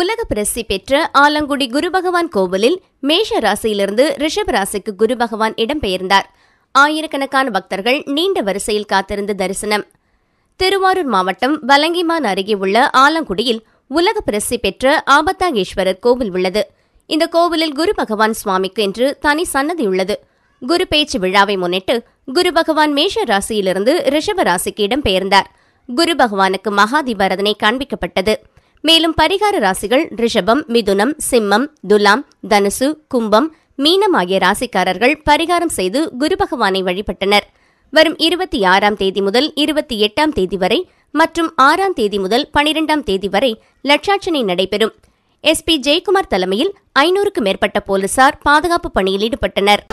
உலக பிரசி பெற்ற ஆலங்குடி குருபகவான் கோவிலில் மேஷ ராசியிலிருந்து ரிஷப ராசிக்கு குருபகவான் இடம்பெயர்ந்தார் ஆயிரக்கணக்கான பக்தர்கள் நீண்ட வரிசையில் காத்திருந்த தரிசனம் திருவாரூர் மாவட்டம் வலங்கிமான் அருகே உள்ள ஆலங்குடியில் உலக பிரசி பெற்ற ஆபத்தாகேஸ்வரர் கோவில் உள்ளது இந்த கோவிலில் குரு பகவான் சுவாமிக்கு என்று தனி சன்னதி உள்ளது குரு பேச்சு விழாவை முன்னிட்டு குரு பகவான் மேஷ ராசியிலிருந்து ரிஷப ராசிக்கு இடம்பெயர்ந்தார் குரு பகவானுக்கு மகாதீபாரதனை காண்பிக்கப்பட்டது மேலும் பரிகார ராசிகள் ரிஷபம் மிதுனம் சிம்மம் துலாம் தனுசு கும்பம் மீனம் ஆகிய ராசிக்காரர்கள் பரிகாரம் செய்து குரு பகவானை வழிபட்டனர் வரும் இருபத்தி ஆறாம் தேதி முதல் இருபத்தி எட்டாம் தேதி வரை மற்றும் ஆறாம் தேதி முதல் பனிரெண்டாம் தேதி வரை லட்சாட்சனை நடைபெறும் எஸ்பி ஜெயக்குமார் தலைமையில் ஐநூறுக்கு மேற்பட்ட போலீசார் பாதுகாப்பு பணியில் ஈடுபட்டனர்